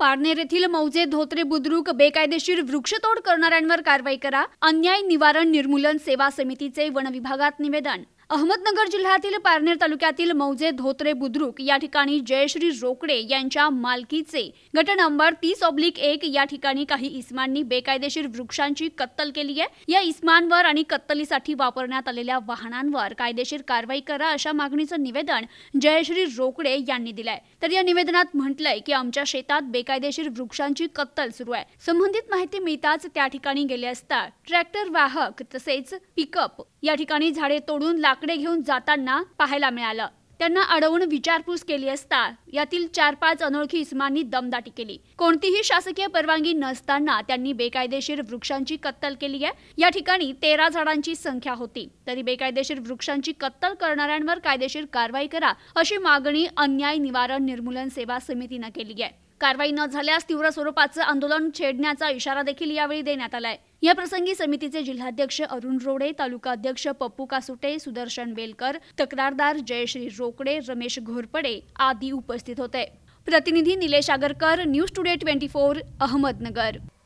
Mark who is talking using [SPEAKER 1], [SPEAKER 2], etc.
[SPEAKER 1] पारनेर येथील मौजे धोत्रे बुद्रुक बेकायदेशीर वृक्षतोड करणाऱ्यांवर कारवाई करा अन्याय निवारण निर्मूलन सेवा समितीचे वनविभागात निवेदन अहमदनगर जिल्ह्यातील पारनेर तालुक्यातील मौजे धोत्रे बुद्रुक या ठिकाणी जयश्री रोकडे यांच्या मालकीचे गट नंबर तीस ऑब्लिक एक या ठिकाणी काही इस्मांनी बेकायदेशीर वृक्षांची कत्तल केली आहे या इस्मांवर आणि कत्तलीसाठी वापरण्यात आलेल्या वाहनांवर कायदेशीर कारवाई करा अशा मागणीचं निवेदन जयश्री रोकडे यांनी दिलंय तर या निवेदनात म्हटलंय की आमच्या शेतात बेकायदेशीर वृक्षांची कत्तल सुरू आहे संबंधित माहिती मिळताच त्या ठिकाणी गेले असता ट्रॅक्टर वाहक तसेच पिकअप या ठिकाणी झाडे तोडून लाकडे घेऊन जाताना पाहायला मिळालं त्यांना अडवून विचारपूस केली असता यातील चार पाच अनोळखी इसमांनी दमदाटी केली कोणतीही शासकीय परवानगी नसताना त्यांनी बेकायदेशीर वृक्षांची कत्तल केली आहे या ठिकाणी तेरा झाडांची संख्या होती तरी बेकायदेशीर वृक्षांची कत्तल करणाऱ्यांवर कायदेशीर कारवाई करा अशी मागणी अन्याय निवारण निर्मूलन सेवा समितीनं केली आहे कारवाई न झाल्यास तीव्र स्वरूपाचं आंदोलन छेडण्याचा इशारा देखील यावेळी देण्यात आलाय या प्रसंगी समितीचे जिल्हाध्यक्ष अरुण रोडे तालुका अध्यक्ष पप्पू कासुटे सुदर्शन वेलकर तक्रारदार जयश्री रोकडे रमेश घोरपडे आदी उपस्थित होते प्रतिनिधी Nilesh Agarkar news today twenty four Ahmednagar